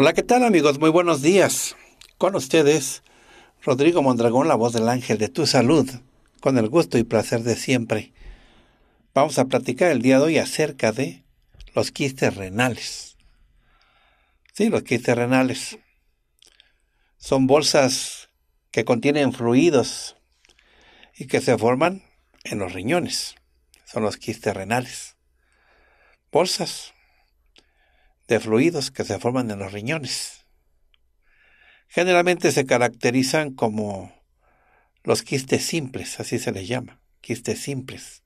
Hola, ¿qué tal amigos? Muy buenos días. Con ustedes, Rodrigo Mondragón, la voz del ángel de tu salud, con el gusto y placer de siempre. Vamos a platicar el día de hoy acerca de los quistes renales. Sí, los quistes renales. Son bolsas que contienen fluidos y que se forman en los riñones. Son los quistes renales. Bolsas de fluidos que se forman en los riñones. Generalmente se caracterizan como los quistes simples, así se les llama, quistes simples.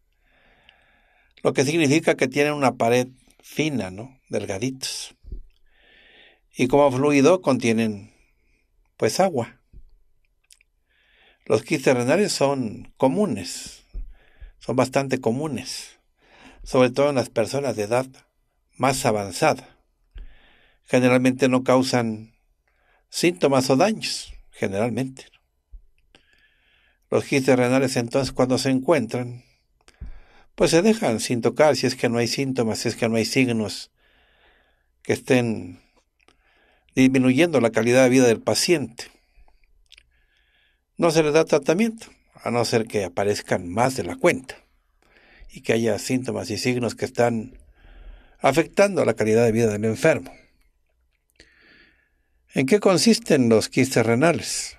Lo que significa que tienen una pared fina, ¿no? Delgaditos. Y como fluido contienen, pues, agua. Los quistes renales son comunes, son bastante comunes, sobre todo en las personas de edad más avanzada generalmente no causan síntomas o daños, generalmente. Los quistes renales entonces cuando se encuentran, pues se dejan sin tocar si es que no hay síntomas, si es que no hay signos que estén disminuyendo la calidad de vida del paciente. No se les da tratamiento, a no ser que aparezcan más de la cuenta y que haya síntomas y signos que están afectando la calidad de vida del enfermo. ¿En qué consisten los quistes renales?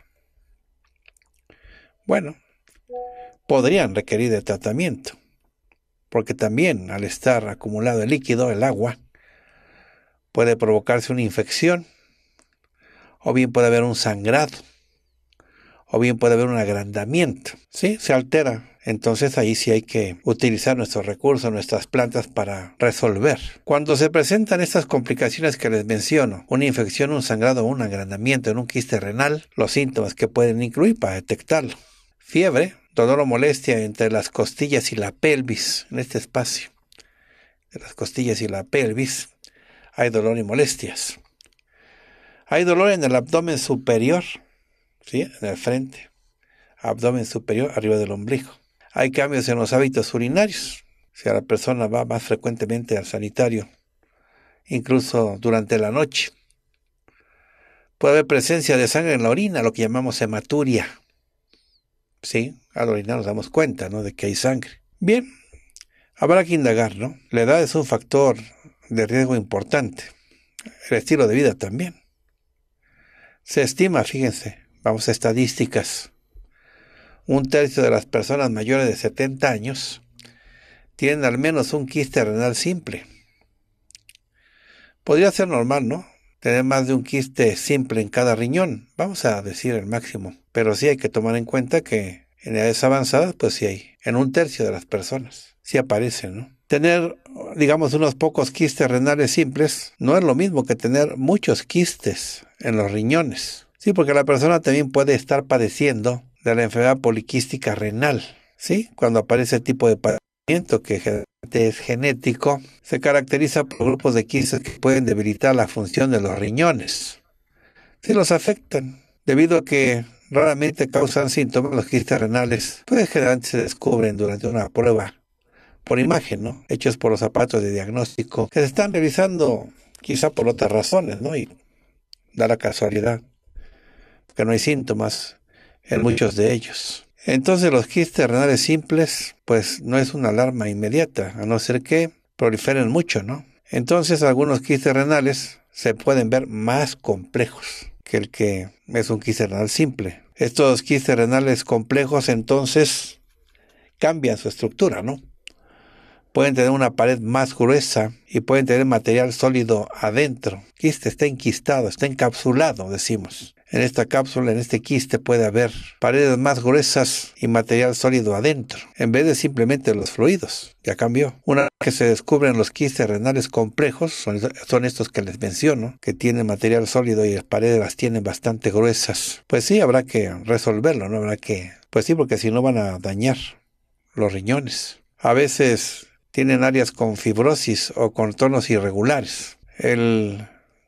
Bueno, podrían requerir de tratamiento, porque también al estar acumulado el líquido, el agua, puede provocarse una infección, o bien puede haber un sangrado, o bien puede haber un agrandamiento, ¿sí? Se altera entonces ahí sí hay que utilizar nuestros recursos, nuestras plantas para resolver. Cuando se presentan estas complicaciones que les menciono, una infección, un sangrado, un agrandamiento en un quiste renal, los síntomas que pueden incluir para detectarlo. Fiebre, dolor o molestia entre las costillas y la pelvis, en este espacio. De las costillas y la pelvis hay dolor y molestias. Hay dolor en el abdomen superior, ¿sí? en el frente, abdomen superior arriba del ombligo. Hay cambios en los hábitos urinarios, si sea, la persona va más frecuentemente al sanitario, incluso durante la noche. Puede haber presencia de sangre en la orina, lo que llamamos hematuria. Sí, al orinar nos damos cuenta, ¿no? De que hay sangre. Bien, habrá que indagar, ¿no? La edad es un factor de riesgo importante. El estilo de vida también. Se estima, fíjense, vamos a estadísticas, un tercio de las personas mayores de 70 años tienen al menos un quiste renal simple. Podría ser normal, ¿no? Tener más de un quiste simple en cada riñón, vamos a decir el máximo, pero sí hay que tomar en cuenta que en edades avanzadas, pues sí hay, en un tercio de las personas, sí aparecen, ¿no? Tener, digamos, unos pocos quistes renales simples no es lo mismo que tener muchos quistes en los riñones. Sí, porque la persona también puede estar padeciendo de la enfermedad poliquística renal. ¿sí? Cuando aparece el tipo de padecimiento que es genético, se caracteriza por grupos de quistes que pueden debilitar la función de los riñones. Si los afectan, debido a que raramente causan síntomas los quistes renales, pues generalmente se descubren durante una prueba por imagen, ¿no? Hechos por los zapatos de diagnóstico que se están revisando quizá por otras razones, ¿no? Y da la casualidad que no hay síntomas en muchos de ellos. Entonces los quistes renales simples, pues no es una alarma inmediata, a no ser que proliferen mucho, ¿no? Entonces algunos quistes renales se pueden ver más complejos que el que es un quiste renal simple. Estos quistes renales complejos entonces cambian su estructura, ¿no? pueden tener una pared más gruesa y pueden tener material sólido adentro. El quiste está enquistado, está encapsulado, decimos. En esta cápsula, en este quiste puede haber paredes más gruesas y material sólido adentro, en vez de simplemente los fluidos. Ya cambió. Una vez que se descubren los quistes renales complejos, son, son estos que les menciono, que tienen material sólido y las paredes las tienen bastante gruesas. Pues sí, habrá que resolverlo, ¿no? Habrá que... Pues sí, porque si no van a dañar los riñones. A veces tienen áreas con fibrosis o con tonos irregulares. El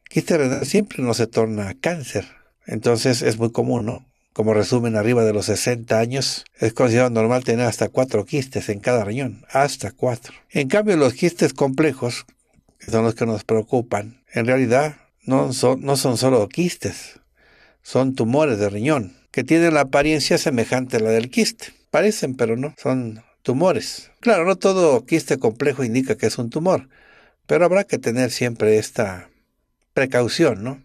quiste renal siempre no se torna cáncer. Entonces es muy común, ¿no? Como resumen, arriba de los 60 años es considerado normal tener hasta cuatro quistes en cada riñón, hasta cuatro. En cambio, los quistes complejos, que son los que nos preocupan, en realidad no son, no son solo quistes, son tumores de riñón, que tienen la apariencia semejante a la del quiste. Parecen, pero no, son tumores. Claro, no todo quiste complejo indica que es un tumor, pero habrá que tener siempre esta precaución, ¿no?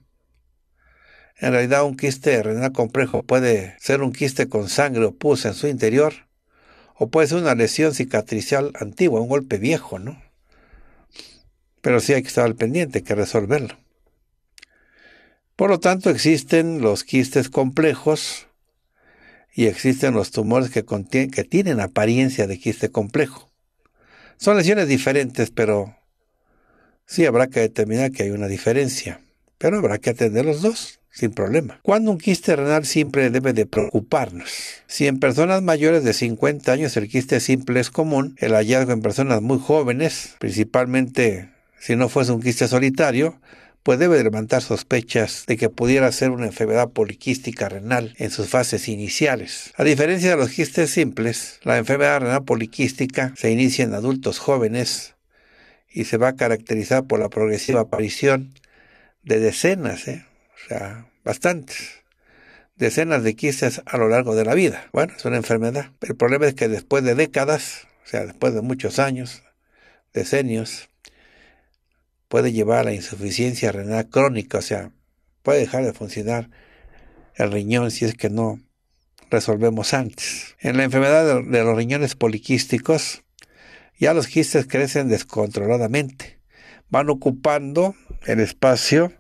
En realidad un quiste renal complejo puede ser un quiste con sangre o pus en su interior, o puede ser una lesión cicatricial antigua, un golpe viejo, ¿no? Pero sí hay que estar al pendiente, hay que resolverlo. Por lo tanto, existen los quistes complejos, y existen los tumores que, que tienen apariencia de quiste complejo. Son lesiones diferentes, pero sí habrá que determinar que hay una diferencia, pero habrá que atender los dos sin problema. Cuando un quiste renal simple debe de preocuparnos? Si en personas mayores de 50 años el quiste simple es común, el hallazgo en personas muy jóvenes, principalmente si no fuese un quiste solitario, pues debe levantar sospechas de que pudiera ser una enfermedad poliquística renal en sus fases iniciales. A diferencia de los quistes simples, la enfermedad renal poliquística se inicia en adultos jóvenes y se va a caracterizar por la progresiva aparición de decenas, ¿eh? o sea, bastantes decenas de quistes a lo largo de la vida. Bueno, es una enfermedad. El problema es que después de décadas, o sea, después de muchos años, decenios, puede llevar a la insuficiencia renal crónica, o sea, puede dejar de funcionar el riñón si es que no resolvemos antes. En la enfermedad de los riñones poliquísticos, ya los quistes crecen descontroladamente. Van ocupando el espacio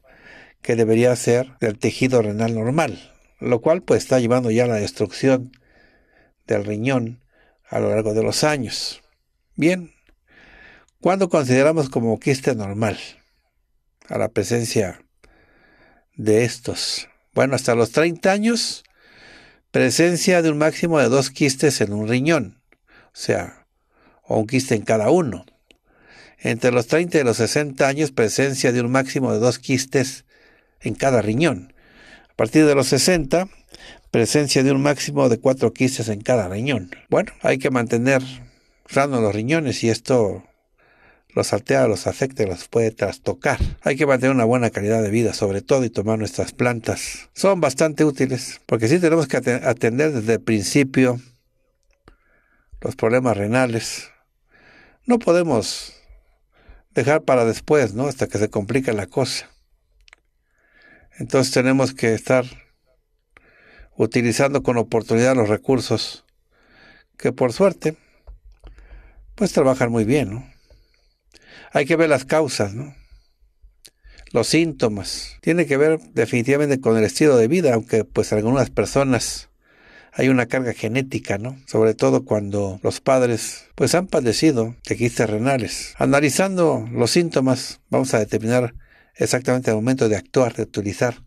que debería ser del tejido renal normal, lo cual pues está llevando ya a la destrucción del riñón a lo largo de los años. Bien, ¿Cuándo consideramos como quiste normal a la presencia de estos? Bueno, hasta los 30 años, presencia de un máximo de dos quistes en un riñón, o sea, o un quiste en cada uno. Entre los 30 y los 60 años, presencia de un máximo de dos quistes en cada riñón. A partir de los 60, presencia de un máximo de cuatro quistes en cada riñón. Bueno, hay que mantener sanos los riñones y esto los saltea, los afecta y los puede trastocar. Hay que mantener una buena calidad de vida, sobre todo, y tomar nuestras plantas. Son bastante útiles, porque sí tenemos que atender desde el principio los problemas renales. No podemos dejar para después, ¿no? Hasta que se complica la cosa. Entonces tenemos que estar utilizando con oportunidad los recursos que por suerte pues trabajan muy bien, ¿no? Hay que ver las causas, ¿no? Los síntomas. Tiene que ver definitivamente con el estilo de vida, aunque pues algunas personas hay una carga genética, ¿no? Sobre todo cuando los padres pues han padecido de quistes renales. Analizando los síntomas, vamos a determinar exactamente el momento de actuar, de utilizar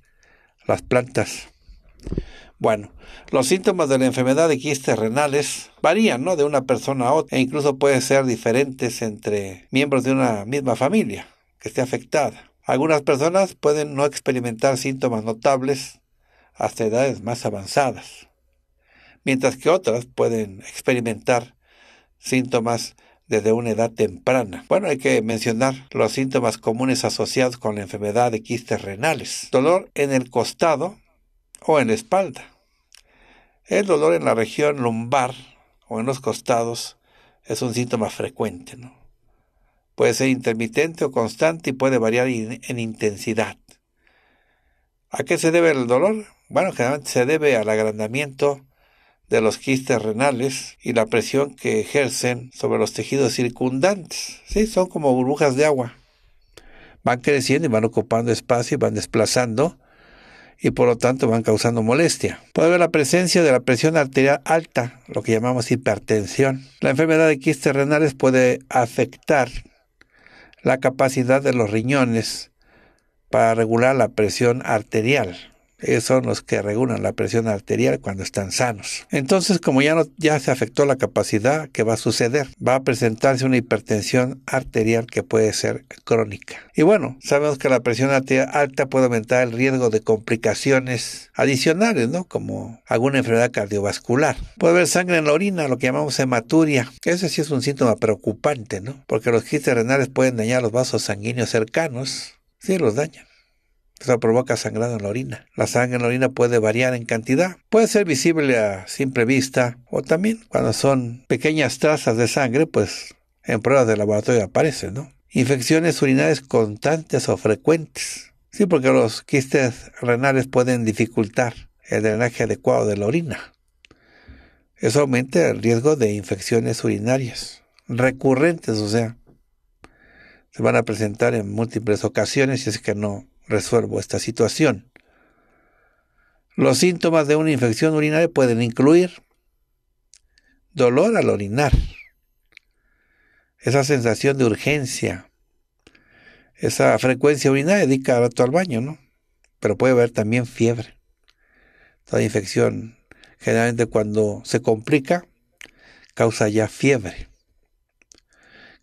las plantas. Bueno, los síntomas de la enfermedad de quistes renales varían, ¿no? De una persona a otra e incluso pueden ser diferentes entre miembros de una misma familia que esté afectada. Algunas personas pueden no experimentar síntomas notables hasta edades más avanzadas, mientras que otras pueden experimentar síntomas desde una edad temprana. Bueno, hay que mencionar los síntomas comunes asociados con la enfermedad de quistes renales. Dolor en el costado o en la espalda. El dolor en la región lumbar o en los costados es un síntoma frecuente. ¿no? Puede ser intermitente o constante y puede variar en intensidad. ¿A qué se debe el dolor? Bueno, generalmente se debe al agrandamiento de los quistes renales y la presión que ejercen sobre los tejidos circundantes. Sí, son como burbujas de agua. Van creciendo y van ocupando espacio y van desplazando y por lo tanto van causando molestia. Puede haber la presencia de la presión arterial alta, lo que llamamos hipertensión. La enfermedad de quistes renales puede afectar la capacidad de los riñones para regular la presión arterial. Eh, son los que regulan la presión arterial cuando están sanos. Entonces, como ya, ya se afectó la capacidad, ¿qué va a suceder? Va a presentarse una hipertensión arterial que puede ser crónica. Y bueno, sabemos que la presión arterial alta puede aumentar el riesgo de complicaciones adicionales, ¿no? Como alguna enfermedad cardiovascular. Puede haber sangre en la orina, lo que llamamos hematuria. Ese sí es un síntoma preocupante, ¿no? Porque los quistes renales pueden dañar los vasos sanguíneos cercanos. Sí, los dañan. Eso provoca sangrado en la orina. La sangre en la orina puede variar en cantidad. Puede ser visible a simple vista o también cuando son pequeñas trazas de sangre, pues en pruebas de laboratorio aparece, ¿no? Infecciones urinarias constantes o frecuentes. Sí, porque los quistes renales pueden dificultar el drenaje adecuado de la orina. Eso aumenta el riesgo de infecciones urinarias recurrentes, o sea, se van a presentar en múltiples ocasiones si es que no resuelvo esta situación. Los síntomas de una infección urinaria pueden incluir dolor al orinar, esa sensación de urgencia, esa frecuencia urinaria dedica rato al baño, ¿no? Pero puede haber también fiebre. Toda infección generalmente cuando se complica causa ya fiebre.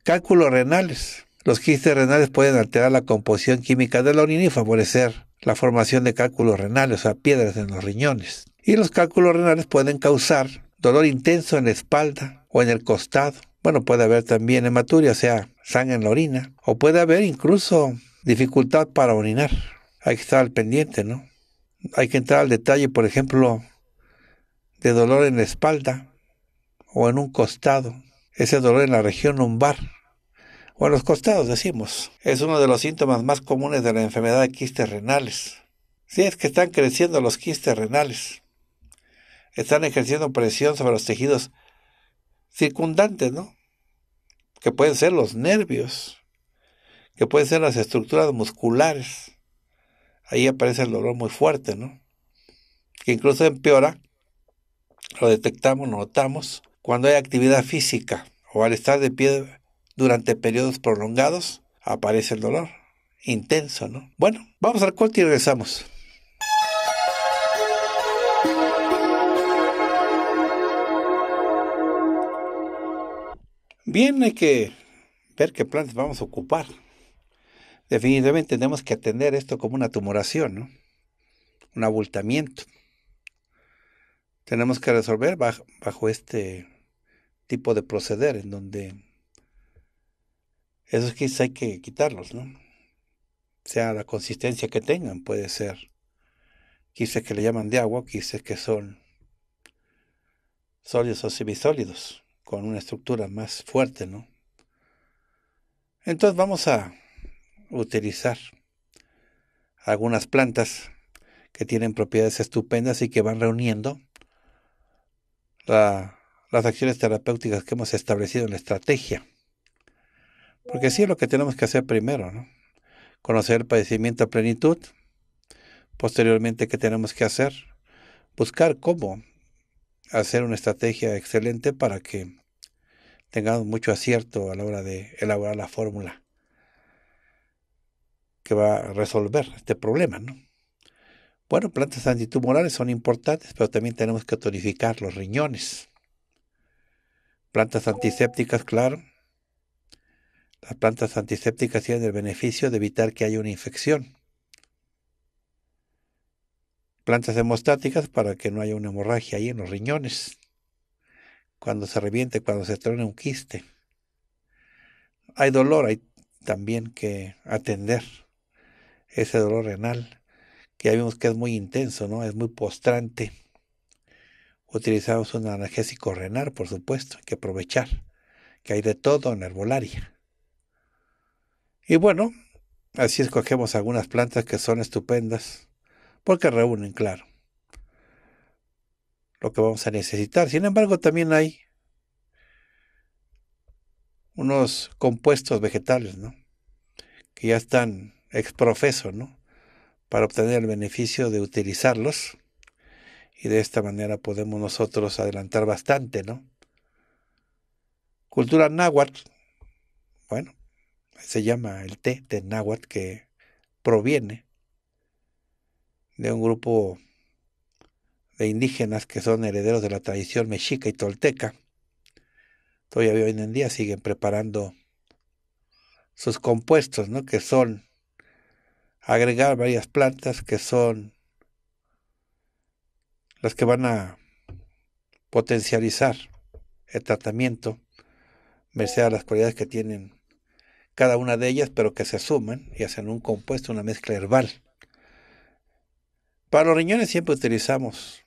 Cálculos renales. Los quistes renales pueden alterar la composición química de la orina y favorecer la formación de cálculos renales, o sea, piedras en los riñones. Y los cálculos renales pueden causar dolor intenso en la espalda o en el costado. Bueno, puede haber también hematuria, o sea, sangre en la orina. O puede haber incluso dificultad para orinar. Hay que estar al pendiente, ¿no? Hay que entrar al detalle, por ejemplo, de dolor en la espalda o en un costado. Ese dolor en la región lumbar o en los costados, decimos. Es uno de los síntomas más comunes de la enfermedad de quistes renales. Si es que están creciendo los quistes renales, están ejerciendo presión sobre los tejidos circundantes, ¿no? Que pueden ser los nervios, que pueden ser las estructuras musculares. Ahí aparece el dolor muy fuerte, ¿no? Que incluso empeora, lo detectamos, lo notamos, cuando hay actividad física o al estar de pie durante periodos prolongados, aparece el dolor. Intenso, ¿no? Bueno, vamos al corte y regresamos. Bien, hay que ver qué plantas vamos a ocupar. Definitivamente tenemos que atender esto como una tumoración, ¿no? un abultamiento. Tenemos que resolver bajo este tipo de proceder en donde esos kits hay que quitarlos, ¿no? Sea la consistencia que tengan, puede ser quises que le llaman de agua, quises que son sólidos o semisólidos, con una estructura más fuerte, ¿no? Entonces vamos a utilizar algunas plantas que tienen propiedades estupendas y que van reuniendo las acciones terapéuticas que hemos establecido en la estrategia. Porque sí, es lo que tenemos que hacer primero, ¿no? Conocer el padecimiento a plenitud. Posteriormente, ¿qué tenemos que hacer? Buscar cómo hacer una estrategia excelente para que tengamos mucho acierto a la hora de elaborar la fórmula que va a resolver este problema, Bueno, plantas antitumorales son importantes, pero también tenemos que tonificar los riñones. Plantas antisépticas, claro. Las plantas antisépticas tienen el beneficio de evitar que haya una infección. Plantas hemostáticas para que no haya una hemorragia ahí en los riñones, cuando se reviente, cuando se trone un quiste. Hay dolor, hay también que atender ese dolor renal, que ya vimos que es muy intenso, ¿no? Es muy postrante. Utilizamos un analgésico renal, por supuesto, hay que aprovechar que hay de todo en herbolaria. Y bueno, así escogemos algunas plantas que son estupendas, porque reúnen, claro, lo que vamos a necesitar. Sin embargo, también hay unos compuestos vegetales, ¿no? Que ya están exprofeso, ¿no? Para obtener el beneficio de utilizarlos. Y de esta manera podemos nosotros adelantar bastante, ¿no? Cultura náhuatl. Bueno, se llama el té de náhuatl, que proviene de un grupo de indígenas que son herederos de la tradición mexica y tolteca. Todavía hoy en día siguen preparando sus compuestos, ¿no? que son agregar varias plantas que son las que van a potencializar el tratamiento, merced a las cualidades que tienen cada una de ellas, pero que se suman y hacen un compuesto, una mezcla herbal. Para los riñones siempre utilizamos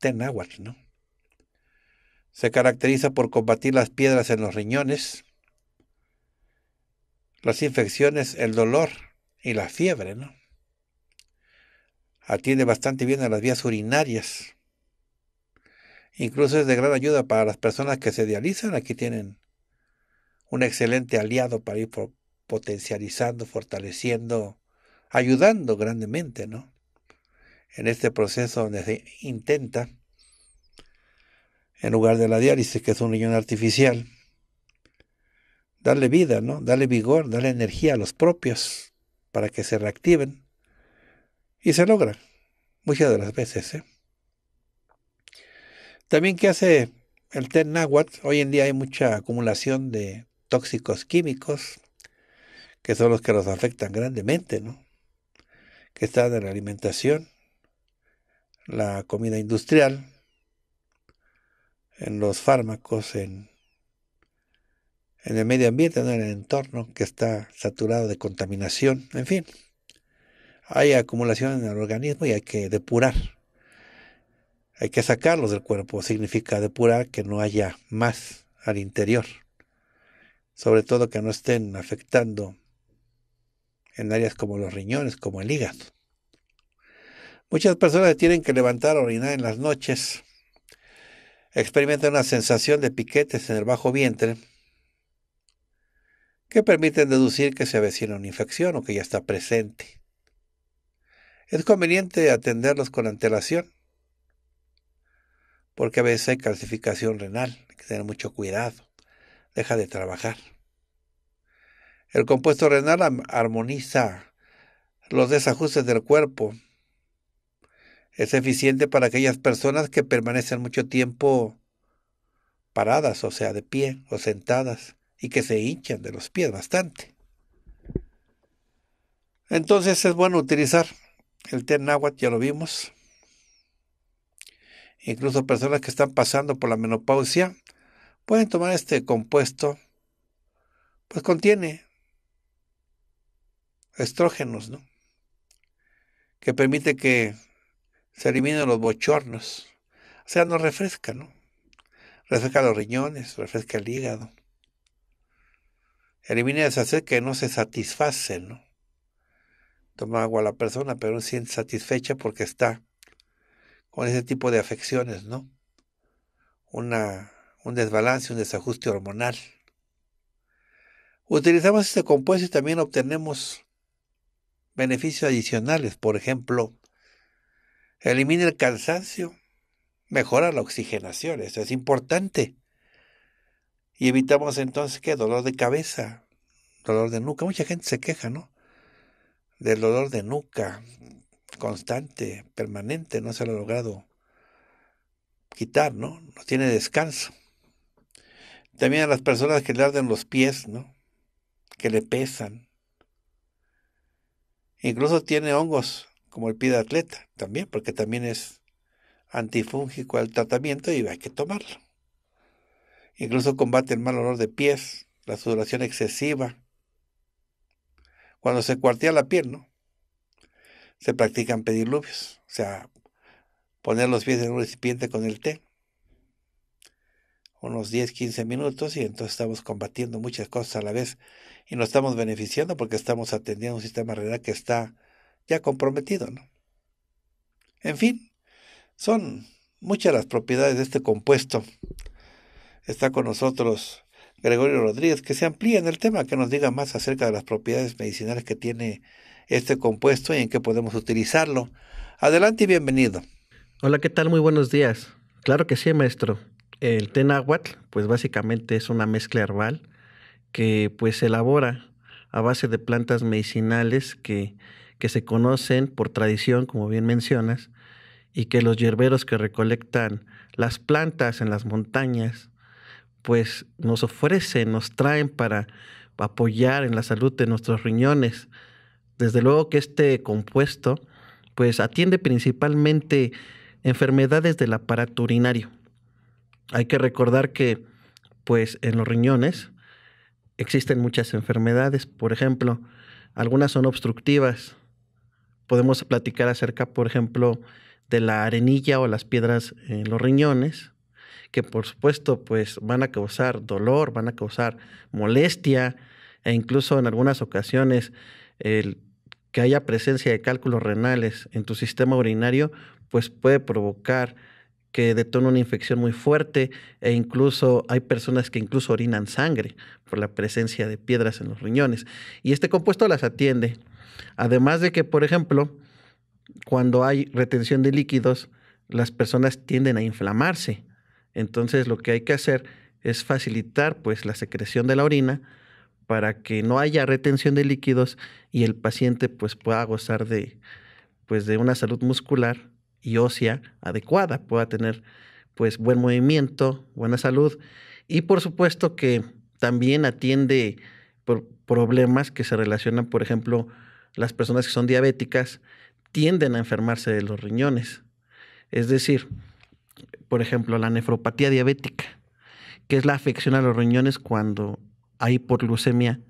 tenagua ¿no? Se caracteriza por combatir las piedras en los riñones, las infecciones, el dolor y la fiebre, ¿no? Atiende bastante bien a las vías urinarias. Incluso es de gran ayuda para las personas que se dializan. Aquí tienen un excelente aliado para ir por potencializando, fortaleciendo, ayudando grandemente, ¿no? En este proceso donde se intenta, en lugar de la diálisis, que es un riñón artificial, darle vida, ¿no? Darle vigor, darle energía a los propios para que se reactiven. Y se logra, muchas de las veces. ¿eh? También ¿qué hace el TEN nawat hoy en día hay mucha acumulación de tóxicos químicos que son los que los afectan grandemente, ¿no? que están en la alimentación, la comida industrial, en los fármacos, en, el medio ambiente, en el entorno que está saturado de contaminación, en fin. Hay acumulación en el organismo y hay que depurar. Hay que sacarlos del cuerpo. Significa depurar que no haya más al interior. Sobre todo que no estén afectando en áreas como los riñones, como el hígado. Muchas personas tienen que levantar a orinar en las noches. Experimentan una sensación de piquetes en el bajo vientre que permiten deducir que se avecina una infección o que ya está presente. Es conveniente atenderlos con antelación, porque a veces hay calcificación renal, hay que tener mucho cuidado, deja de trabajar. El compuesto renal armoniza los desajustes del cuerpo. Es eficiente para aquellas personas que permanecen mucho tiempo paradas, o sea, de pie o sentadas, y que se hinchan de los pies bastante. Entonces es bueno utilizar el té náhuatl, ya lo vimos. Incluso personas que están pasando por la menopausia pueden tomar este compuesto, pues contiene estrógenos, ¿no? Que permite que se eliminen los bochornos. O sea, nos refresca, ¿no? Refresca los riñones, refresca el hígado. Elimina y hacer que no se satisface, ¿no? Toma agua la persona, pero no se siente satisfecha porque está con ese tipo de afecciones, ¿no? Una, un desbalance, un desajuste hormonal. Utilizamos este compuesto y también obtenemos beneficios adicionales. Por ejemplo, elimina el cansancio, mejora la oxigenación, eso es importante. Y evitamos entonces que dolor de cabeza, dolor de nuca. Mucha gente se queja, ¿no? Del dolor de nuca constante, permanente, no se lo ha logrado quitar, ¿no? No tiene descanso. También a las personas que le arden los pies, ¿no? Que le pesan. Incluso tiene hongos como el pie de atleta también, porque también es antifúngico el tratamiento y hay que tomarlo. Incluso combate el mal olor de pies, la sudoración excesiva. Cuando se cuartea la piel, ¿no? Se practican pediluvios, o sea, poner los pies en un recipiente con el té unos 10, 15 minutos y entonces estamos combatiendo muchas cosas a la vez y nos estamos beneficiando porque estamos atendiendo un sistema renal que está ya comprometido. En fin, son muchas las propiedades de este compuesto. Está con nosotros Gregorio Rodríguez, que se amplíe en el tema, que nos diga más acerca de las propiedades medicinales que tiene este compuesto y en qué podemos utilizarlo. Adelante y bienvenido. Hola, ¿qué tal? Muy buenos días. Claro que sí, maestro. El tenahuatl, pues básicamente es una mezcla herbal que pues se elabora a base de plantas medicinales que, que se conocen por tradición, como bien mencionas, y que los hierberos que recolectan las plantas en las montañas, pues nos ofrecen, nos traen para apoyar en la salud de nuestros riñones. Desde luego que este compuesto, pues atiende principalmente enfermedades del aparato urinario. Hay que recordar que, pues, en los riñones existen muchas enfermedades. Por ejemplo, algunas son obstructivas. Podemos platicar acerca, por ejemplo, de la arenilla o las piedras en los riñones, que por supuesto, pues, van a causar dolor, van a causar molestia e incluso en algunas ocasiones el que haya presencia de cálculos renales en tu sistema urinario, pues puede provocar que detona una infección muy fuerte e incluso hay personas que incluso orinan sangre por la presencia de piedras en los riñones. Y este compuesto las atiende. Además de que, por ejemplo, cuando hay retención de líquidos, las personas tienden a inflamarse. Entonces lo que hay que hacer es facilitar pues la secreción de la orina para que no haya retención de líquidos y el paciente pues pueda gozar de pues de una salud muscular y ósea adecuada, pueda tener pues buen movimiento, buena salud y por supuesto que también atiende problemas que se relacionan, por ejemplo, las personas que son diabéticas tienden a enfermarse de los riñones. Es decir, por ejemplo, la nefropatía diabética, que es la afección a los riñones cuando hay hipoglucemia,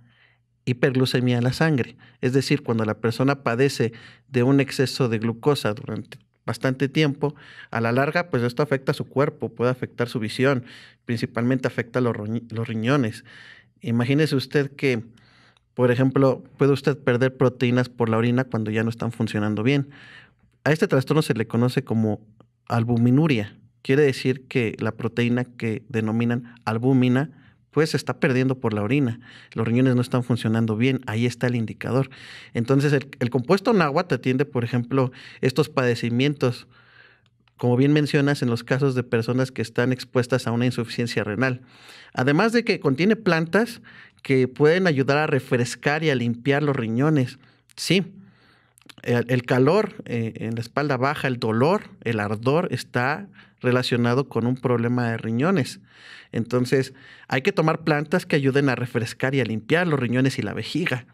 hiperglucemia en la sangre. Es decir, cuando la persona padece de un exceso de glucosa durante bastante tiempo, a la larga, pues esto afecta a su cuerpo, puede afectar su visión, principalmente afecta los, los riñones. Imagínese usted que, por ejemplo, puede usted perder proteínas por la orina cuando ya no están funcionando bien. A este trastorno se le conoce como albuminuria. Quiere decir que la proteína que denominan albúmina pues se está perdiendo por la orina, los riñones no están funcionando bien, ahí está el indicador. Entonces, el, el compuesto náhuatl atiende, por ejemplo, estos padecimientos, como bien mencionas, en los casos de personas que están expuestas a una insuficiencia renal. Además de que contiene plantas que pueden ayudar a refrescar y a limpiar los riñones. Sí, el, calor eh, en la espalda baja, el dolor, el ardor está relacionado con un problema de riñones. Entonces, hay que tomar plantas que ayuden a refrescar y a limpiar los riñones y la vejiga.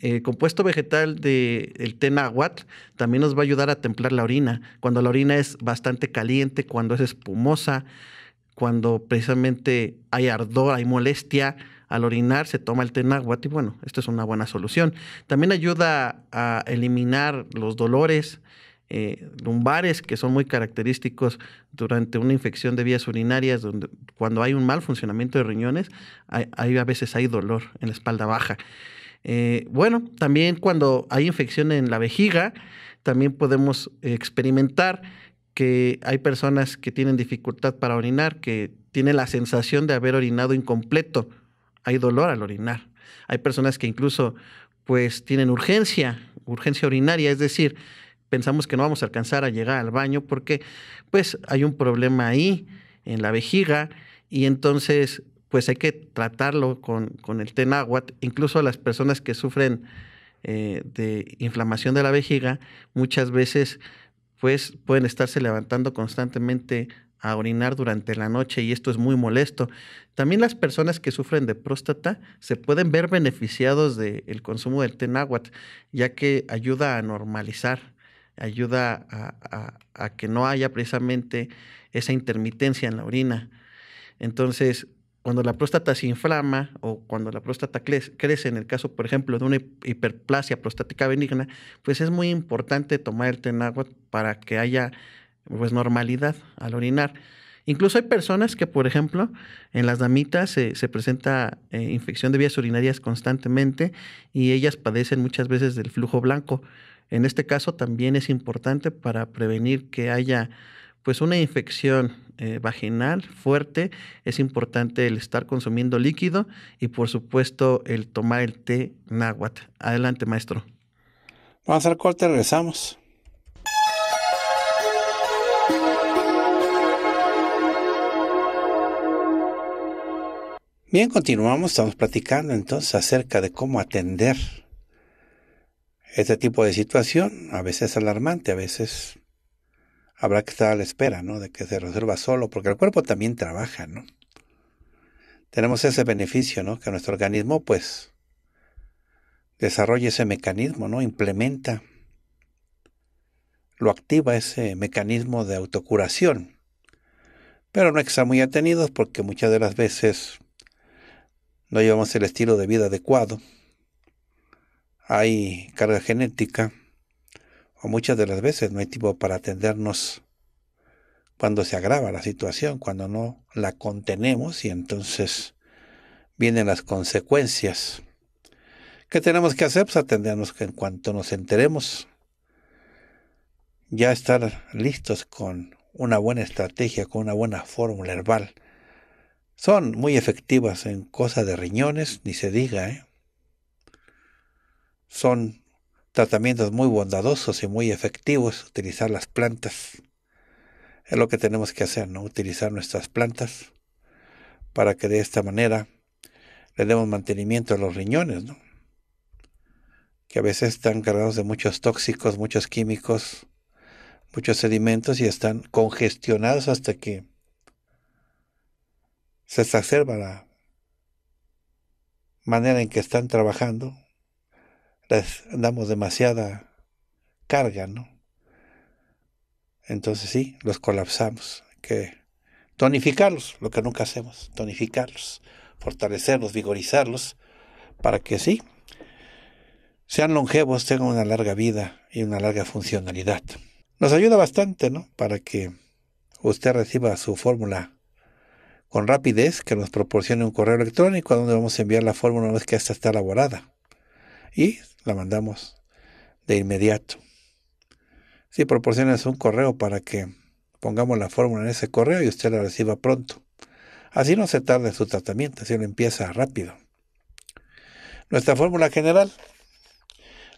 El eh, compuesto vegetal del el té también nos va a ayudar a templar la orina. Cuando la orina es bastante caliente, cuando es espumosa, cuando precisamente hay ardor, hay molestia, al orinar se toma el té y bueno, esto es una buena solución. También ayuda a eliminar los dolores eh, lumbares que son muy característicos durante una infección de vías urinarias, donde, cuando hay un mal funcionamiento de riñones, a veces hay dolor en la espalda baja. Eh, bueno, también cuando hay infección en la vejiga, también podemos experimentar que hay personas que tienen dificultad para orinar, que tienen la sensación de haber orinado incompleto hay dolor al orinar. Hay personas que incluso pues tienen urgencia, urgencia urinaria, es decir, pensamos que no vamos a alcanzar a llegar al baño porque pues hay un problema ahí en la vejiga y entonces pues hay que tratarlo con, con el agua, Incluso las personas que sufren eh, de inflamación de la vejiga muchas veces pues pueden estarse levantando constantemente a orinar durante la noche y esto es muy molesto. También las personas que sufren de próstata se pueden ver beneficiados del consumo del té ya que ayuda a normalizar, ayuda a, que no haya precisamente esa intermitencia en la orina. Entonces, cuando la próstata se inflama o cuando la próstata crece, en el caso, por ejemplo, de una hiperplasia prostática benigna, pues es muy importante tomar el tenáguat para que haya pues normalidad al orinar. Incluso hay personas que, por ejemplo, en las damitas se, presenta eh, infección de vías urinarias constantemente y ellas padecen muchas veces del flujo blanco. En este caso también es importante para prevenir que haya pues una infección eh, vaginal fuerte, es importante el estar consumiendo líquido y por supuesto el tomar el té náhuatl. Adelante, maestro. Vamos al corte, regresamos. Bien, continuamos, estamos platicando entonces acerca de cómo atender este tipo de situación, a veces alarmante, a veces habrá que estar a la espera, ¿no? De que se resuelva solo, porque el cuerpo también trabaja, ¿no? Tenemos ese beneficio, ¿no? Que nuestro organismo, pues, desarrolla ese mecanismo, ¿no? Implementa, lo activa ese mecanismo de autocuración. Pero no hay muy atenidos porque muchas de las veces no llevamos el estilo de vida adecuado, hay carga genética, o muchas de las veces no hay tiempo para atendernos cuando se agrava la situación, cuando no la contenemos y entonces vienen las consecuencias. ¿Qué tenemos que hacer? Pues atendernos en cuanto nos enteremos. Ya estar listos con una buena estrategia, con una buena fórmula herbal son muy efectivas en cosas de riñones, ni se diga. ¿eh? Son tratamientos muy bondadosos y muy efectivos utilizar las plantas. Es lo que tenemos que hacer, ¿no? Utilizar nuestras plantas para que de esta manera le demos mantenimiento a los riñones, ¿no? Que a veces están cargados de muchos tóxicos, muchos químicos, muchos sedimentos y están congestionados hasta que se exacerba la manera en que están trabajando, les damos demasiada carga, ¿no? Entonces sí, los colapsamos. Que tonificarlos, lo que nunca hacemos, tonificarlos, fortalecerlos, vigorizarlos, para que sí, sean longevos, tengan una larga vida y una larga funcionalidad. Nos ayuda bastante, ¿no? Para que usted reciba su fórmula con rapidez que nos proporcione un correo electrónico a donde vamos a enviar la fórmula una vez que esta está elaborada. Y la mandamos de inmediato. Si proporcionas un correo para que pongamos la fórmula en ese correo y usted la reciba pronto. Así no se tarda en su tratamiento, así lo empieza rápido. Nuestra fórmula general,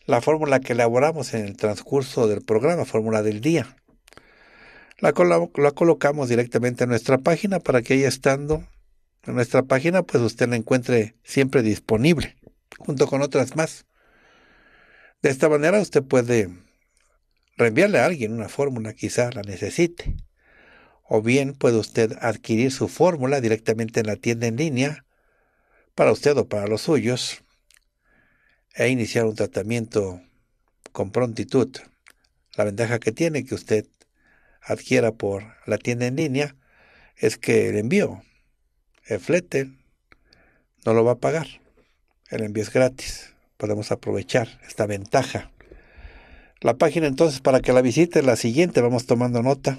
la fórmula que elaboramos en el transcurso del programa, fórmula del día. La, colocamos directamente en nuestra página para que ella estando en nuestra página, pues usted la encuentre siempre disponible, junto con otras más. De esta manera usted puede reenviarle a alguien una fórmula, quizá la necesite. O bien puede usted adquirir su fórmula directamente en la tienda en línea, para usted o para los suyos, e iniciar un tratamiento con prontitud. La ventaja que tiene que usted adquiera por la tienda en línea es que el envío, el flete, no lo va a pagar. El envío es gratis. Podemos aprovechar esta ventaja. La página entonces para que la visite la siguiente. Vamos tomando nota.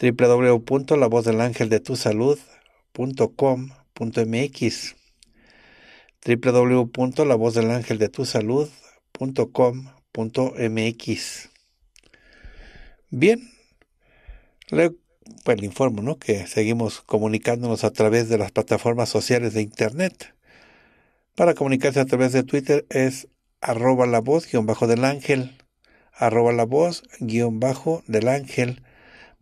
www.lavozdelangeldetusalud.com.mx www.lavozdelangeldetusalud.com.mx Bien, le, pues, informo ¿no? que seguimos comunicándonos a través de las plataformas sociales de Internet. Para comunicarse a través de Twitter es arroba la voz guión bajo del ángel, arroba la voz guión bajo del ángel.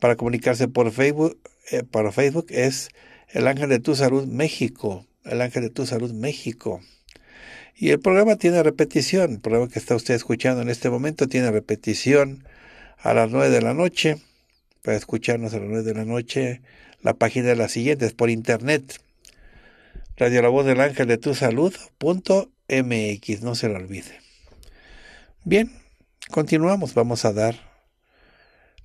Para comunicarse por Facebook, eh, para Facebook es el ángel de tu salud México, el ángel de tu salud México. Y el programa tiene repetición, el programa que está usted escuchando en este momento tiene repetición a las 9 de la noche para escucharnos a las 9 de la noche. La página de la siguiente, es por internet. Radio del Ángel de Tu Salud MX, no se lo olvide. Bien, continuamos, vamos a dar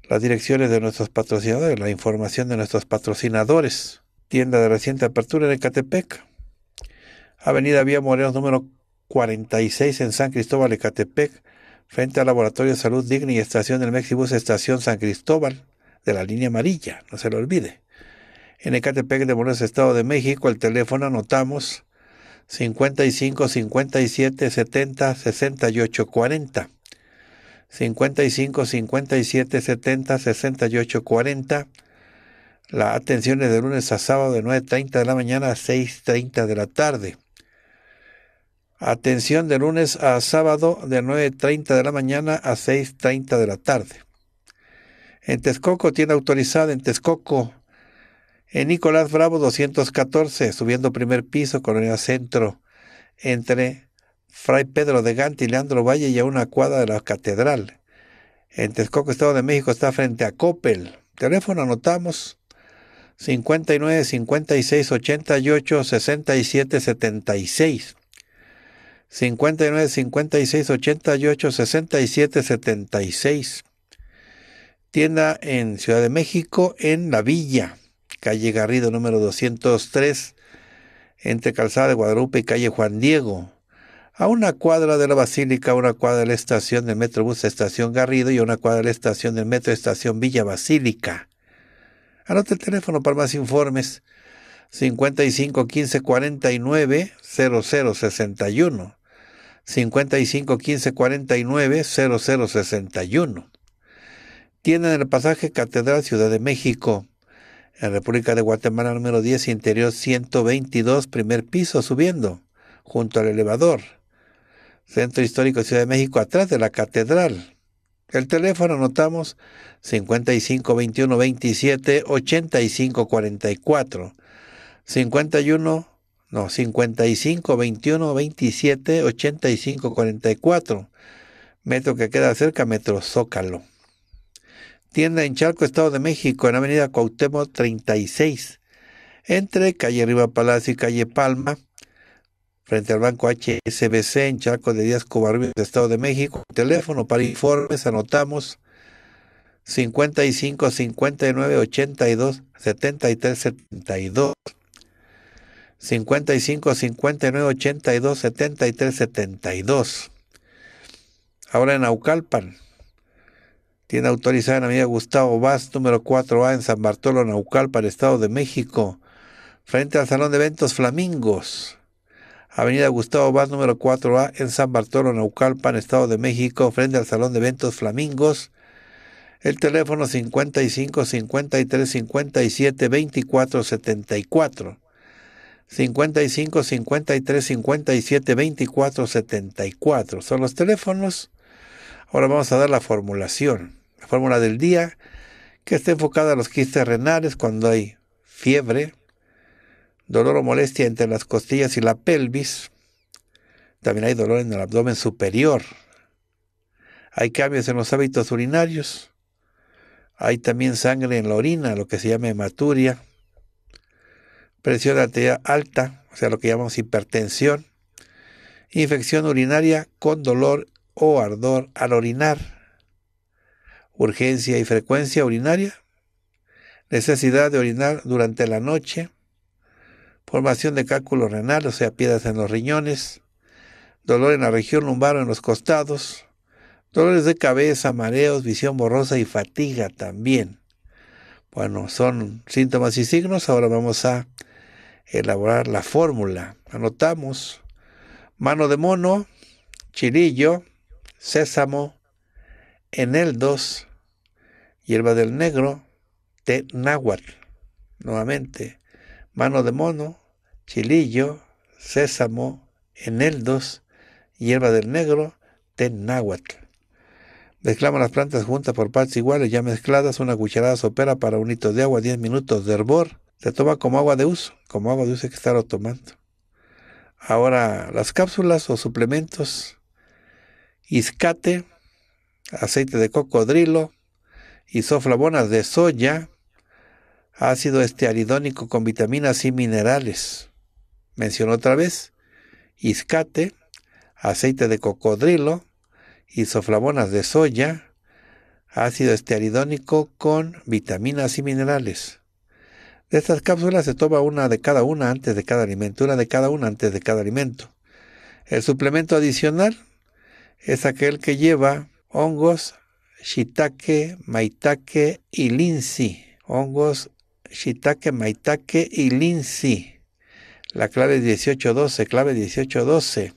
las direcciones de nuestros patrocinadores, la información de nuestros patrocinadores. Tienda de reciente apertura en Ecatepec. Avenida Vía Morelos número 46 en San Cristóbal, Ecatepec, frente al Laboratorio de Salud Digna y Estación del Mexibus Estación San Cristóbal de la línea amarilla, no se lo olvide. En Ecatepec de Morelos, Estado de México, el teléfono anotamos 55 57 70 68 40. 55 57 70 68 40. La atención es de lunes a sábado de 9.30 de la mañana a 6.30 de la tarde. Atención de lunes a sábado de 9.30 de la mañana a 6.30 de la tarde en Texcoco, tienda autorizada en Texcoco, en Nicolás Bravo 214, subiendo primer piso, Colonia Centro, entre Fray Pedro de Gante y Leandro Valle y a una cuadra de la Catedral. En Texcoco, Estado de México, está frente a Coppel. Teléfono anotamos 59 56 88 67 76. 59 56 88 67 76 tienda en Ciudad de México, en La Villa, calle Garrido número 203, entre Calzada de Guadalupe y calle Juan Diego, a una cuadra de la Basílica, a una cuadra de la estación del Metrobús Estación Garrido y a una cuadra de la estación del Metro Estación Villa Basílica. Anote el teléfono para más informes 55 15 49 0061. 55 15 49 0061 tienen el pasaje Catedral Ciudad de México. En República de Guatemala número 10, interior 122, primer piso, subiendo, junto al elevador. Centro Histórico Ciudad de México, atrás de la Catedral. El teléfono anotamos 55 21 27 85 44. 51 no, 55 21 27 85 44. Metro que queda cerca, Metro Zócalo tienda en Charco, Estado de México, en Avenida Cuauhtémoc 36, entre calle Riva Palacio y calle Palma, frente al Banco HSBC en Charco de Díaz Covarrubias, Estado de México. Teléfono para informes, anotamos 55 59 82 73 72. 55 59 82 73 72. Ahora en Aucalpan, tiene autorizada en Avenida Gustavo Vaz, número 4A, en San Bartolo, para el Estado de México. Frente al Salón de Eventos Flamingos. Avenida Gustavo Vaz, número 4A, en San Bartolo, Naucalpan, Estado de México. Frente al Salón de Eventos Flamingos. El teléfono 55 53 57 24 74. 55 53 57 24 74. Son los teléfonos Ahora vamos a dar la formulación, la fórmula del día, que está enfocada a los quistes renales cuando hay fiebre, dolor o molestia entre las costillas y la pelvis. También hay dolor en el abdomen superior. Hay cambios en los hábitos urinarios. Hay también sangre en la orina, lo que se llama hematuria. Presión arterial alta, o sea, lo que llamamos hipertensión. Infección urinaria con dolor o ardor al orinar, urgencia y frecuencia urinaria, necesidad de orinar durante la noche, formación de cálculo renal, o sea, piedras en los riñones, dolor en la región lumbar o en los costados, dolores de cabeza, mareos, visión borrosa y fatiga también. Bueno, son síntomas y signos. Ahora vamos a elaborar la fórmula. Anotamos mano de mono, chirillo, sésamo, eneldos, hierba del negro, té náhuatl, nuevamente, mano de mono, chilillo, sésamo, eneldos, hierba del negro, té náhuatl. Mezclamos las plantas juntas por partes iguales, ya mezcladas, una cucharada sopera para un hito de agua, 10 minutos de hervor. Se toma como agua de uso, como agua de uso hay que estarlo tomando. Ahora, las cápsulas o suplementos izcate, aceite de cocodrilo, isoflavonas de soya, ácido estearidónico con vitaminas y minerales. Menciono otra vez, Iscate, aceite de cocodrilo, isoflavonas de soya, ácido estearidónico con vitaminas y minerales. De estas cápsulas se toma una de cada una antes de cada alimento, una de cada una antes de cada alimento. El suplemento adicional es aquel que lleva hongos shiitake, maitake y linsi. Hongos shiitake, maitake y linsi. La clave 1812, clave 1812.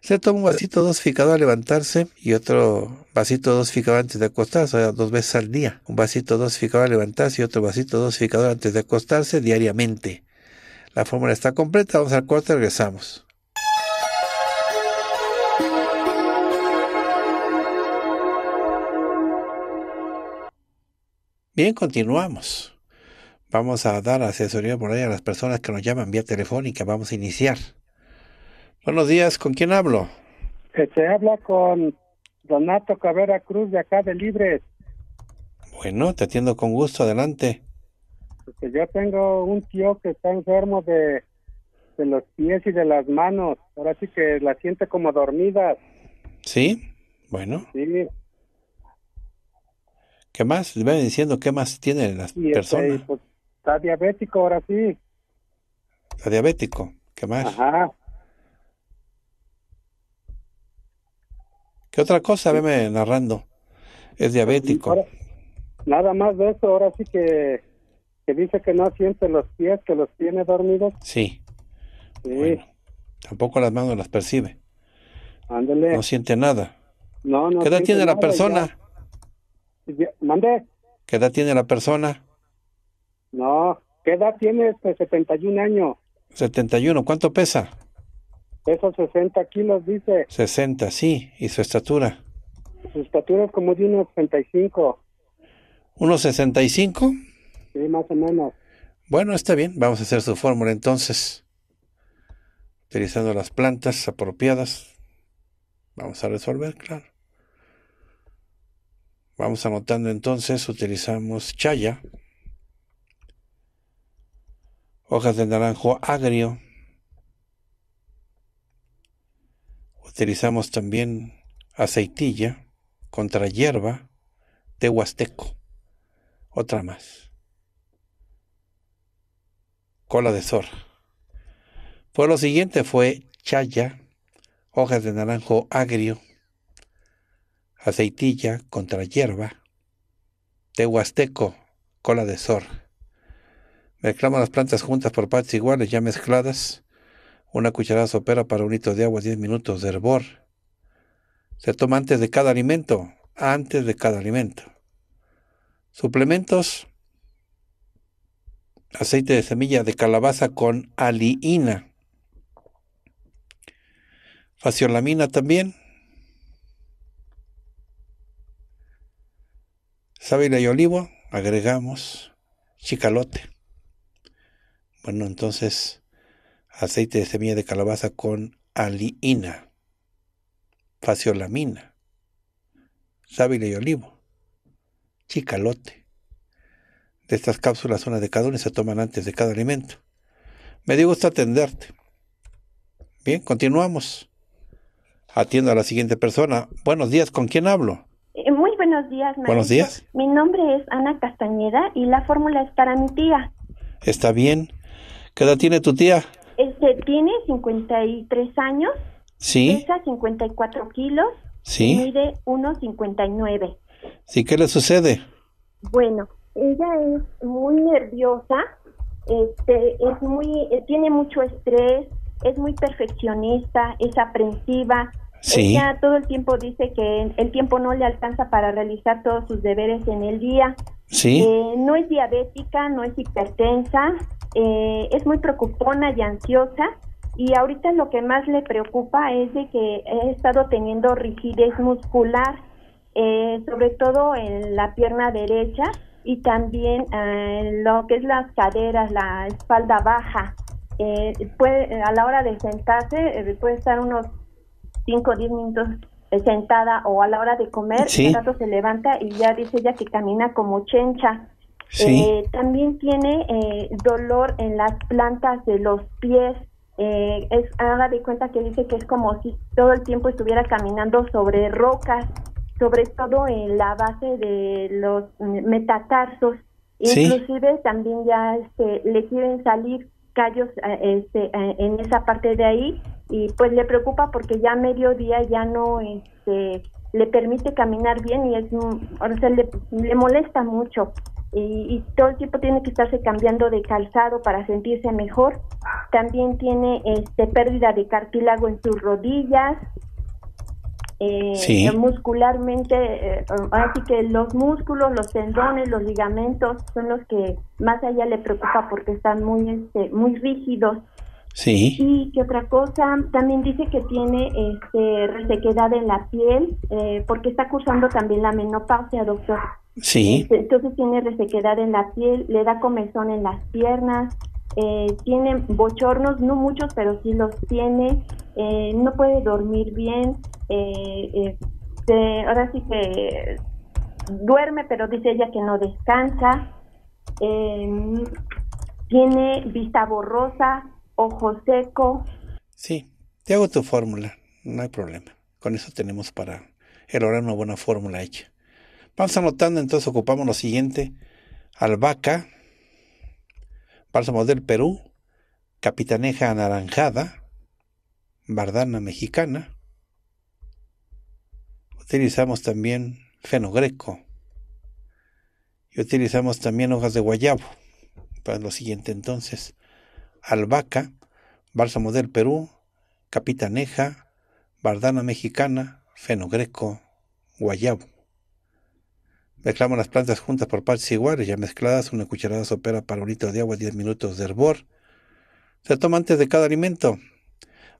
Se toma un vasito dosificado al levantarse y otro vasito dosificado antes de acostarse, o sea, dos veces al día. Un vasito dosificado al levantarse y otro vasito dosificado antes de acostarse diariamente. La fórmula está completa, vamos al corte, regresamos. Bien, continuamos. Vamos a dar asesoría por ahí a las personas que nos llaman vía telefónica. Vamos a iniciar. Buenos días, ¿con quién hablo? Se habla con Donato Cabrera Cruz de acá de Libres. Bueno, te atiendo con gusto, adelante. Porque este, yo tengo un tío que está enfermo de, los pies y de las manos. Ahora sí que la siente como dormida. ¿Sí? Bueno. Sí, ¿Qué más? Ven diciendo qué más tiene las sí, este, personas. Pues, está diabético ahora sí. Está diabético. ¿Qué más? ¿Qué otra cosa? Veme narrando. Es pues, diabético. nada más de eso, ahora sí que, dice que no siente los pies, que los tiene dormidos. Sí. Sí. tampoco las manos las percibe. Ándale. No siente nada. No, no. ¿Qué edad tiene la persona? mande ¿Qué edad tiene la persona? No, ¿qué edad tiene? Este, 71 años. 71, ¿cuánto pesa? Pesa 60 kilos, dice. 60, sí. ¿Y su estatura? Su estatura es como de unos 65. ¿Unos 65? Sí, más o menos. Bueno, está bien. Vamos a hacer su fórmula entonces. Utilizando las plantas apropiadas. Vamos a resolver, claro. Vamos anotando entonces, utilizamos chaya, hojas de naranjo agrio. Utilizamos también aceitilla contra hierba de huasteco. Otra más. Cola de zorra. Por pues lo siguiente fue chaya, hojas de naranjo agrio, aceitilla contra hierba, tehuasteco, cola de sor. Mezclamos las plantas juntas por partes iguales, ya mezcladas. Una cucharada sopera para un litro de agua, 10 minutos de hervor. Se toma antes de cada alimento, antes de cada alimento. Suplementos, aceite de semilla de calabaza con aliina. Faciolamina también, sábila y olivo, agregamos chicalote. Bueno, entonces aceite de semilla de calabaza con aliina, faciolamina, sábila y olivo, chicalote. De estas cápsulas, una de cada una se toman antes de cada alimento. Me dio gusto atenderte. Bien, continuamos. Atiendo a la siguiente persona. Buenos días, ¿con quién hablo? Buenos días. Mi nombre es Ana Castañeda y la fórmula es para mi tía. Está bien. ¿Qué edad tiene tu tía? Este, tiene 53 años. Sí. Pesa 54 kilos. Sí. Mide 1,59. ¿Sí qué le sucede? Bueno, ella es muy nerviosa. Este, es muy, eh, tiene mucho estrés. Es muy perfeccionista. Es aprensiva Sí. Ella todo el tiempo dice que el tiempo no le alcanza para realizar todos sus deberes en el día. Sí. Eh, no es diabética, no es hipertensa, eh, es muy preocupona y ansiosa. Y ahorita lo que más le preocupa es de que ha estado teniendo rigidez muscular, eh, sobre todo en la pierna derecha y también en lo que es las caderas, la espalda baja. puede, a la hora de sentarse puede estar unos 5 o 10 minutos sentada o a la hora de comer, el un rato se levanta y ya dice ella que camina como chencha. Eh, también tiene eh, dolor en las plantas de los pies. Eh, es, haga de cuenta que dice que es como si todo el tiempo estuviera caminando sobre rocas, sobre todo en la base de los metatarsos. Inclusive también ya este, le quieren salir callos eh, este, en esa parte de ahí y pues le preocupa porque ya a mediodía ya no este, le permite caminar bien y es, mm, o sea, le, molesta mucho. Y, todo el tiempo tiene que estarse cambiando de calzado para sentirse mejor. También tiene este, pérdida de cartílago en sus rodillas. Eh, muscularmente, eh, así que los músculos, los tendones, los ligamentos son los que más allá le preocupa porque están muy, este, muy rígidos Sí. Y que otra cosa, también dice que tiene este, resequedad en la piel, eh, porque está cursando también la menopausia, doctor. Sí. Este, entonces tiene resequedad en la piel, le da comezón en las piernas, eh, tiene bochornos, no muchos, pero sí los tiene, eh, no puede dormir bien, eh, este, ahora sí que duerme, pero dice ella que no descansa, tiene vista borrosa, ojo seco. Sí, te hago tu fórmula, no hay problema. Con eso tenemos para elaborar una buena fórmula hecha. Vamos anotando, entonces ocupamos lo siguiente. Albahaca, bálsamo del Perú, capitaneja anaranjada, bardana mexicana. Utilizamos también fenogreco. Y utilizamos también hojas de guayabo. Para lo siguiente entonces albahaca, bálsamo del Perú, capitaneja, bardana mexicana, fenogreco, guayabo. Mezclamos las plantas juntas por partes iguales, ya mezcladas, una cucharada sopera para un litro de agua, 10 minutos de hervor. Se toma antes de cada alimento.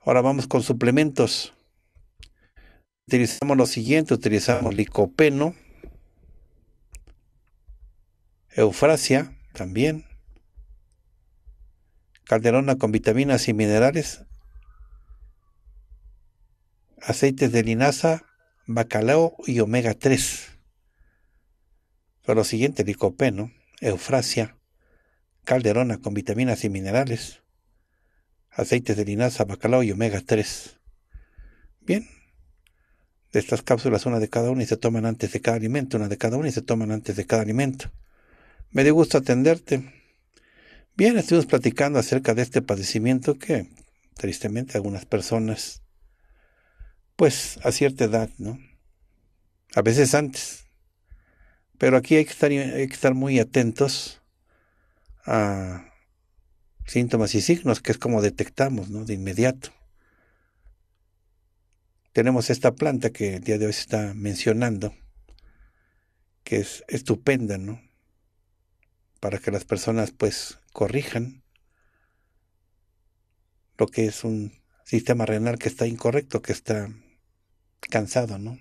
Ahora vamos con suplementos. Utilizamos lo siguiente, utilizamos licopeno, eufrasia también, calderona con vitaminas y minerales, aceites de linaza, bacalao y omega 3. Pero lo siguiente, licopeno, eufrasia, calderona con vitaminas y minerales, aceites de linaza, bacalao y omega 3. Bien. De estas cápsulas, una de cada una y se toman antes de cada alimento, una de cada una y se toman antes de cada alimento. Me dio gusto atenderte. Bien, estuvimos platicando acerca de este padecimiento que, tristemente, algunas personas, pues a cierta edad, ¿no? A veces antes. Pero aquí hay que estar, muy atentos a síntomas y signos, que es como detectamos, ¿no? De inmediato. Tenemos esta planta que el día de hoy se está mencionando, que es estupenda, ¿no? Para que las personas, pues, corrijan lo que es un sistema renal que está incorrecto, que está cansado, ¿no?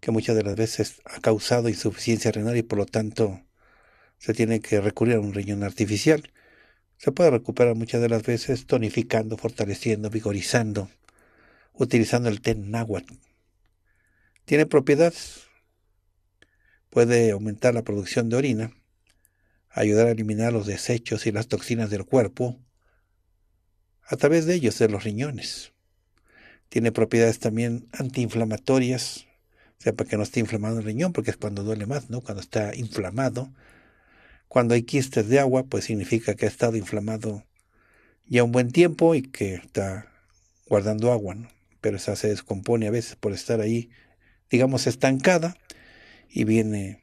Que muchas de las veces ha causado insuficiencia renal y por lo tanto se tiene que recurrir a un riñón artificial. Se puede recuperar muchas de las veces tonificando, fortaleciendo, vigorizando, utilizando el té náhuatl. Tiene propiedades. Puede aumentar la producción de orina, ayudar a eliminar los desechos y las toxinas del cuerpo a través de ellos, de los riñones. Tiene propiedades también antiinflamatorias, o sea, para que no esté inflamado el riñón, porque es cuando duele más, ¿no? Cuando está inflamado. Cuando hay quistes de agua, pues significa que ha estado inflamado ya un buen tiempo y que está guardando agua, ¿no? Pero esa se descompone a veces por estar ahí, digamos, estancada y viene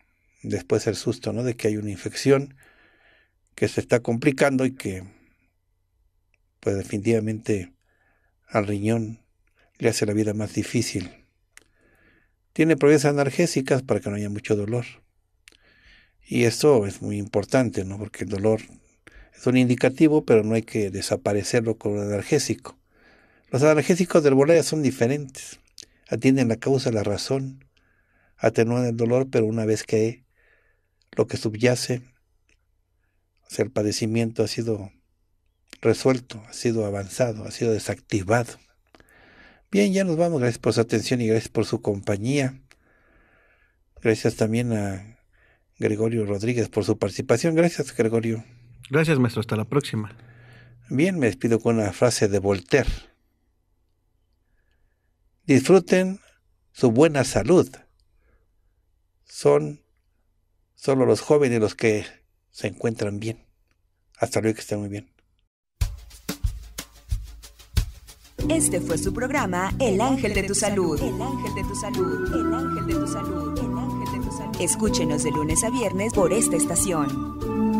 después el susto, ¿no? De que hay una infección que se está complicando y que, pues definitivamente, al riñón le hace la vida más difícil. Tiene propiedades analgésicas para que no haya mucho dolor. Y esto es muy importante, ¿no? Porque el dolor es un indicativo, pero no hay que desaparecerlo con un analgésico. Los analgésicos del Bolaya son diferentes. Atienden la causa, la razón, atenúan el dolor, pero una vez que lo que subyace sea, el padecimiento ha sido resuelto, ha sido avanzado, ha sido desactivado. Bien, ya nos vamos. Gracias por su atención y gracias por su compañía. Gracias también a Gregorio Rodríguez por su participación. Gracias, Gregorio. Gracias, maestro. Hasta la próxima. Bien, me despido con una frase de Voltaire. Disfruten su buena salud. Son Solo los jóvenes los que se encuentran bien. Hasta luego, que estén muy bien. Este fue su programa El Ángel de tu Salud. El Ángel de tu Salud. El Ángel de tu Salud. El Ángel de tu Salud. Escúchenos de lunes a viernes por esta estación.